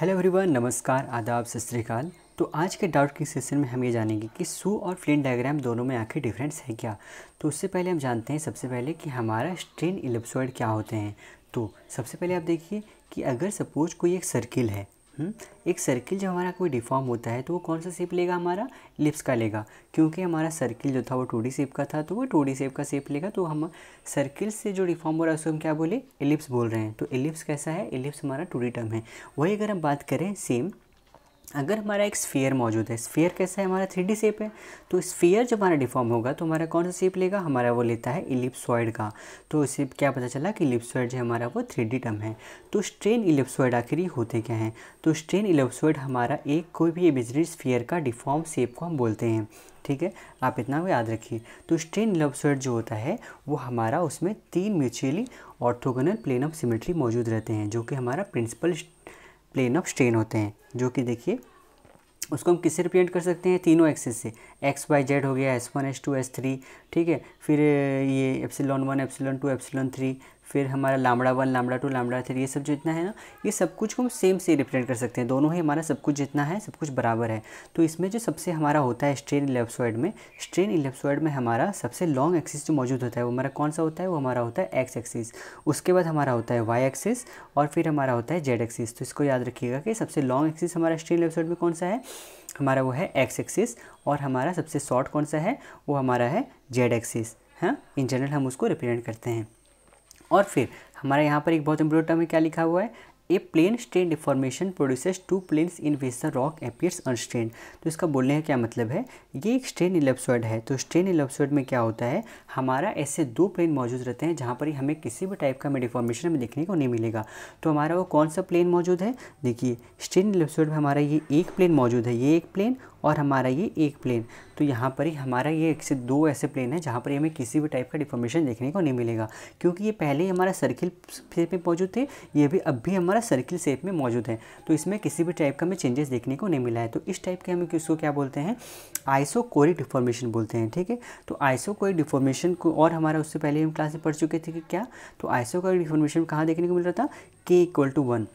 hello everyone नमस्कार आदाब सत तो आज के डाउट के सेशन में हम ये जानेंगे कि सू और फ्लिन डायग्राम दोनों में आखिर डिफरेंस है क्या तो उससे पहले हम जानते हैं सबसे पहले कि हमारा स्ट्रेन इलेप्सॉइड क्या होते हैं तो सबसे पहले आप देखिए कि अगर सपोज कोई एक सर्किल है हम्म, एक सर्किल जब हमारा कोई डिफॉर्म होता है तो वो कौन सा शेप लेगा हमारा लिप्स का लेगा क्योंकि हमारा सर्किल जो था वो टू शेप का था तो वो टू शेप का शेप लेगा तो हम सर्किल से जो डिफॉर्म हो रहा है उसको हम क्या बोले एलिप्स बोल रहे हैं तो एलिप्स कैसा है एलिप्स हमारा टू टर्म है वही अगर हम बात करें सेम अगर हमारा एक स्फीयर मौजूद है स्फीयर कैसा है हमारा थ्री डी शेप है तो स्फीयर जब हमारा डिफॉर्म होगा तो हमारा कौन सा शेप लेगा हमारा वो लेता है इलिप्सॉइड का तो इसे क्या पता चला कि इलिप्सॉइड जो है हमारा वो थ्री डी टर्म है तो स्ट्रेन इलिप्सॉइड आखिर होते क्या हैं तो स्ट्रेन इलिप्सॉइड हमारा एक कोई भी इमेजरी स्फीयर का डिफॉर्म शेप को हम बोलते हैं ठीक है आप इतना भी याद रखिए तो स्ट्रेन इलिप्सॉइड जो होता है वो हमारा उसमें तीन mutually orthogonal plane of symmetry मौजूद रहते हैं जो कि हमारा प्रिंसिपल प्लेन ऑफ स्ट्रेन होते हैं जो कि देखिए उसको हम किससे रिप्रेजेंट कर सकते हैं तीनों एक्सेस से एक्स वाई जेड हो गया S one S two S three ठीक है फिर ये epsilon one epsilon two epsilon three फिर हमारा lambda one lambda two lambda three ये सब जो है ना ये सब कुछ को हम सेम से रिप्रेजेंट कर सकते हैं दोनों ही हमारा सब कुछ जितना है सब कुछ बराबर है तो इसमें जो सबसे हमारा होता है स्ट्रेन इलेप्सॉइड में स्ट्रेन इलेप्सॉइड में हमारा सबसे लॉन्ग एक्सिस जो मौजूद होता है वो हमारा कौन सा होता है वो हमारा होता है एक्स एक्सिस उसके बाद हमारा होता है वाई एक्सिस और फिर हमारा होता है जेड एक्सिस तो इसको याद रखिएगा कि सबसे लॉन्ग एक्सिस हमारा स्ट्रेन इलेप्सॉइड में कौन सा है हमारा वो है एक्स एक्सिस और हमारा सबसे शॉर्ट कौन सा है वो हमारा है जेड एक्सिस हाँ इन जनरल हम उसको रिप्रेजेंट करते हैं और फिर हमारे यहाँ पर एक बहुत इम्पोर्टेंट टर्म क्या लिखा हुआ है a plane strain deformation produces two planes in which the rock appears unstrained तो इसका बोलने का क्या मतलब है ये एक स्ट्रेन इलेप्सॉइड है तो स्ट्रेन इलेप्सॉइड में क्या होता है हमारा ऐसे दो प्लेन मौजूद रहते हैं जहाँ पर हमें किसी भी टाइप का हमें डिफॉर्मेशन हमें देखने को नहीं मिलेगा तो हमारा वो कौन सा प्लेन मौजूद है देखिए स्ट्रेन इलेप्सॉइड में हमारा ये एक प्लेन मौजूद है ये एक प्लेन और हमारा ये एक प्लेन तो यहाँ पर ही हमारा ये एक से दो ऐसे प्लेन है जहाँ पर हमें किसी भी टाइप का डिफॉर्मेशन देखने को नहीं मिलेगा क्योंकि ये पहले ही हमारा सर्किल शेप में मौजूद थे ये भी अब भी हमारा सर्किल शेप में मौजूद है तो इसमें किसी भी टाइप का हमें चेंजेस देखने को नहीं मिला है तो इस टाइप के हमें किसको क्या बोलते हैं आइसोकोरिक डिफॉर्मेशन बोलते हैं ठीक है तो कोई डिफॉर्मेशन को और हमारा उससे पहले हम क्लास में पढ़ चुके थे कि क्या तो आइसोकोरिक डिफॉर्मेशन कहाँ देखने को मिल रहा था के इक्वल टू वन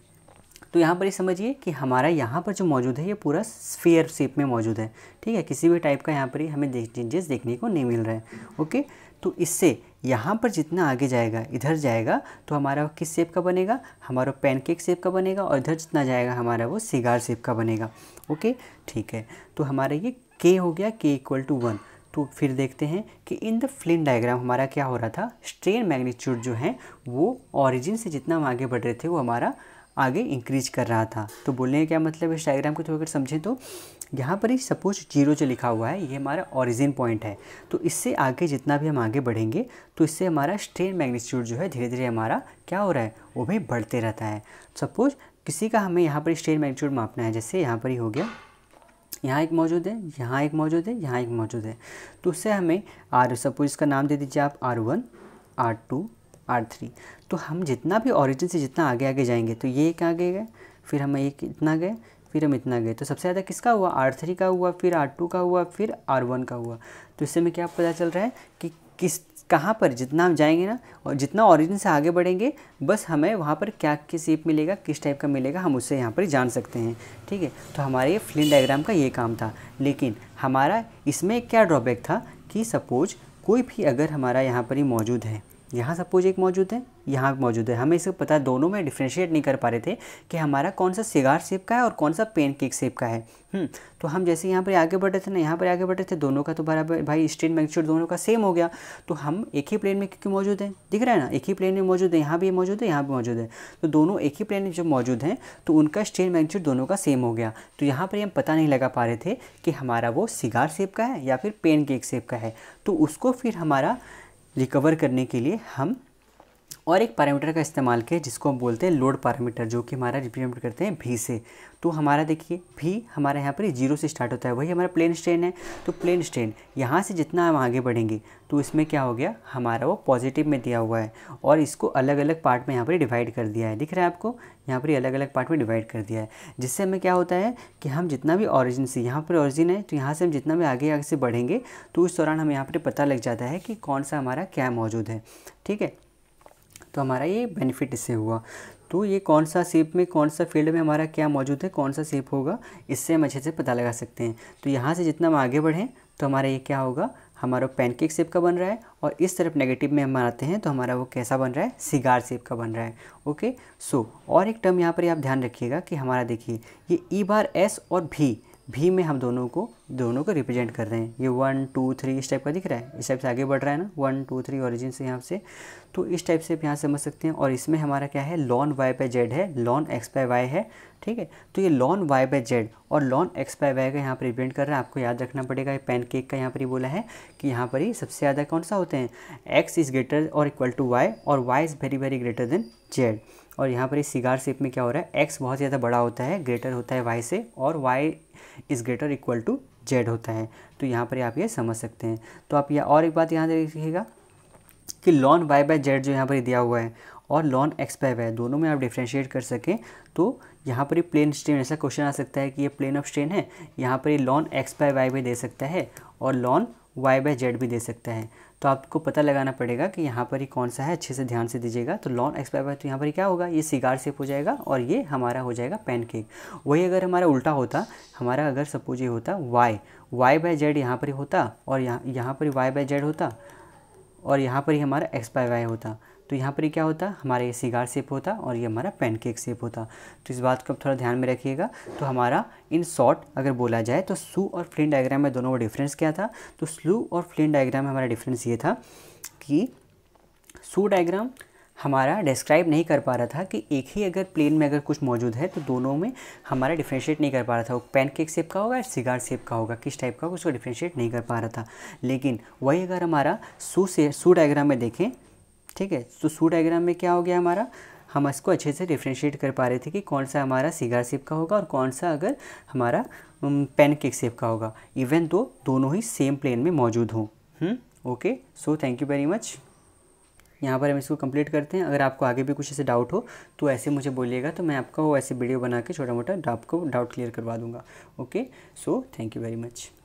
तो यहाँ पर ये समझिए कि हमारा यहाँ पर जो मौजूद है ये पूरा स्फीयर शेप में मौजूद है ठीक है किसी भी टाइप का यहाँ पर ही हमें देख चेंजेस देखने को नहीं मिल रहा है ओके तो इससे यहाँ पर जितना आगे जाएगा इधर जाएगा तो हमारा किस शेप का बनेगा हमारा पैनकेक शेप का बनेगा और इधर जितना जाएगा हमारा वो सिगार शेप का बनेगा ओके ठीक है तो हमारा ये के हो गया के इक्वल टू वन तो फिर देखते हैं कि इन द फ्लिन डायग्राम हमारा क्या हो रहा था स्ट्रेन मैग्नीट्यूड जो है वो ऑरिजिन से जितना हम आगे बढ़ रहे थे वो हमारा आगे इंक्रीज कर रहा था तो बोलने का क्या मतलब इस डायग्राम को थोड़ा अगर समझें तो यहाँ पर ही सपोज जीरो जो लिखा हुआ है ये हमारा ऑरिजिन पॉइंट है तो इससे आगे जितना भी हम आगे बढ़ेंगे तो इससे हमारा स्ट्रेन मैग्नीट्यूड जो है धीरे धीरे हमारा क्या हो रहा है वो भी बढ़ते रहता है सपोज किसी का हमें यहाँ पर स्ट्रेन मैग्नीट्यूड मापना है जैसे यहाँ पर ही हो गया यहाँ एक मौजूद है यहाँ एक मौजूद है यहाँ एक मौजूद है तो उससे हमें आर सपोज इसका नाम दे दीजिए आप R one R two R three तो हम जितना भी ऑरिजिन से जितना आगे आगे जाएंगे तो ये एक आगे गए फिर हम एक इतना गए फिर हम इतना गए तो सबसे ज़्यादा किसका हुआ आर थ्री का हुआ फिर आर टू का हुआ फिर आर वन का हुआ तो इससे हमें क्या पता चल रहा है कि किस कहाँ पर जितना हम जाएंगे ना और जितना ऑरिजिन से आगे बढ़ेंगे बस हमें वहाँ पर क्या किस शेप मिलेगा किस टाइप का मिलेगा हम उससे यहाँ पर जान सकते हैं ठीक है तो हमारे फ्लिन डायग्राम का ये काम था लेकिन हमारा इसमें क्या ड्रॉबैक था कि सपोज कोई भी अगर हमारा यहाँ पर ही मौजूद है यहाँ सपोज एक मौजूद है यहाँ मौजूद है हमें इसको पता है दोनों में डिफ्रेंशिएट नहीं कर पा रहे थे कि हमारा कौन सा सिगार शेप का है और कौन सा पेन केक शेप का है हम्म, तो हम जैसे यहाँ पर आगे बढ़े थे ना यहाँ पर आगे बढ़े थे दोनों का तो बराबर भाई स्ट्रेन मैग्नीट्यूड दोनों का सेम हो गया तो हम एक ही प्लेन में क्योंकि मौजूद है दिख रहा है ना एक ही प्लेन में मौजूद है यहाँ भी मौजूद है यहाँ भी मौजूद है तो दोनों एक ही प्लेन में जब मौजूद हैं तो उनका स्ट्रेन मैग्नीट्यूड दोनों का सेम हो गया तो यहाँ पर हम पता नहीं लगा पा रहे थे कि हमारा वो सिगार शेप का है या फिर पेन केक शेप का है तो उसको फिर हमारा रिकवर करने के लिए हम और एक पैरामीटर का इस्तेमाल किया जिसको हम बोलते हैं लोड पैरामीटर जो कि हमारा रिप्रेजेंट करते हैं भी से तो हमारा देखिए भी हमारे यहाँ पर जीरो से स्टार्ट होता है वही हमारा प्लेन स्ट्रेन है तो प्लेन स्ट्रेन यहाँ से जितना हम आगे बढ़ेंगे तो इसमें क्या हो गया हमारा वो पॉजिटिव में दिया हुआ है और इसको अलग अलग पार्ट में यहाँ पर डिवाइड कर दिया है दिख रहा है आपको यहाँ पर अलग अलग पार्ट में डिवाइड कर दिया है जिससे हमें क्या होता है कि हम जितना भी ऑरिजिन से यहाँ पर ऑरिजिन है तो यहाँ से हम जितना भी आगे आगे से बढ़ेंगे तो उस दौरान हमें यहाँ पर पता लग जाता है कि कौन सा हमारा क्या मौजूद है ठीक है तो हमारा ये बेनिफिट इससे हुआ तो ये कौन सा सेप में कौन सा फील्ड में हमारा क्या मौजूद है कौन सा सेप होगा इससे हम अच्छे से पता लगा सकते हैं तो यहाँ से जितना हम आगे बढ़ें तो हमारा ये क्या होगा हमारा पैनकेक सेप का बन रहा है और इस तरफ नेगेटिव में हम आते हैं तो हमारा वो कैसा बन रहा है सिगार सेप का बन रहा है ओके सो और एक टर्म यहाँ पर आप ध्यान रखिएगा कि हमारा देखिए ये ई बार एस और भी भी में हम दोनों को दोनों को रिप्रेजेंट कर रहे हैं ये वन टू थ्री इस टाइप का दिख रहा है इस टाइप से आगे बढ़ रहा है ना वन टू थ्री ऑरिजिन से यहाँ से तो इस टाइप से आप यहाँ समझ सकते हैं और इसमें हमारा क्या है लॉन वाई पे जेड है लॉन एक्स पे वाई है ठीक है तो ये लॉन वाई बाय जेड और लॉन एक्स बाय वाई का यहाँ पर रिप्रेजेंट कर रहा है आपको याद रखना पड़ेगा ये पेन केक का यहाँ पर ही बोला है कि यहाँ पर ही सबसे ज़्यादा कौन सा होते हैं एक्स इज़ ग्रेटर और इक्वल टू वाई और Y is very very greater than Z और यहाँ पर इस सिगार शेप में क्या हो रहा है एक्स बहुत ज़्यादा बड़ा होता है ग्रेटर होता है वाई से और Y is greater equal to Z होता है तो यहाँ पर आप ये समझ सकते हैं तो आप यह और एक बात यहाँ देखिएगा कि लॉन वाई बाय जेड जो यहाँ पर दिया हुआ है और लॉन एक्स बाय वाई दोनों में आप डिफ्रेंशिएट कर सकें तो यहाँ पर ये प्लेन स्ट्रेन ऐसा क्वेश्चन आ सकता है कि ये प्लेन ऑफ स्ट्रेन है यहाँ पर ये लॉन एक्स बाय वाई भी दे सकता है और लॉन वाई बाय जेड भी दे सकता है तो आपको पता लगाना पड़ेगा कि यहाँ पर ही कौन सा है अच्छे से ध्यान से दीजिएगा तो लॉन एक्सपायर बाय तो यहाँ पर क्या होगा ये सिगार सेप हो जाएगा और ये हमारा हो जाएगा पैनकेक वही अगर हमारा उल्टा होता हमारा अगर सपोज ये होता वाई वाई बाय जेड यहाँ पर होता और यहाँ यहाँ पर वाई बाय जेड होता और यहाँ पर ही हमारा एक्स बाय वाई होता तो यहाँ पर ही क्या होता हमारा ये सिगार सेप होता और ये हमारा पैनकेक सेप होता तो इस बात को आप थोड़ा ध्यान में रखिएगा तो हमारा इन शॉर्ट अगर बोला जाए तो स्लू और फ्लिन डायग्राम में दोनों का डिफरेंस क्या था तो स्लू और फ्लिन डायग्राम में हमारा डिफरेंस ये था कि सू डायग्राम हमारा डिस्क्राइब नहीं कर पा रहा था कि एक ही अगर प्लेन में अगर कुछ मौजूद है तो दोनों में हमारा डिफ्रेंशिएट नहीं कर पा रहा था वो पैन केक सेप का होगा या सिगार सेप का होगा किस टाइप का होगा उसको डिफ्रेंशिएट नहीं कर पा रहा था लेकिन वही अगर हमारा सू से सू डाइग्राम में देखें ठीक है तो सू डाइग्राम में क्या हो गया हमारा हम इसको अच्छे से डिफ्रेंशिएट कर पा रहे थे कि कौन सा हमारा सिगार सेप का होगा और कौन सा अगर हमारा पेन केक सेप का होगा इवन तो दोनों ही सेम प्लेन में मौजूद हों okay so thank you very much यहाँ पर हम इसको कंप्लीट करते हैं अगर आपको आगे भी कुछ ऐसे डाउट हो तो ऐसे मुझे बोलिएगा तो मैं आपका वो ऐसे वीडियो बना के छोटा मोटा आपको डाउट क्लियर करवा दूँगा okay so thank you very much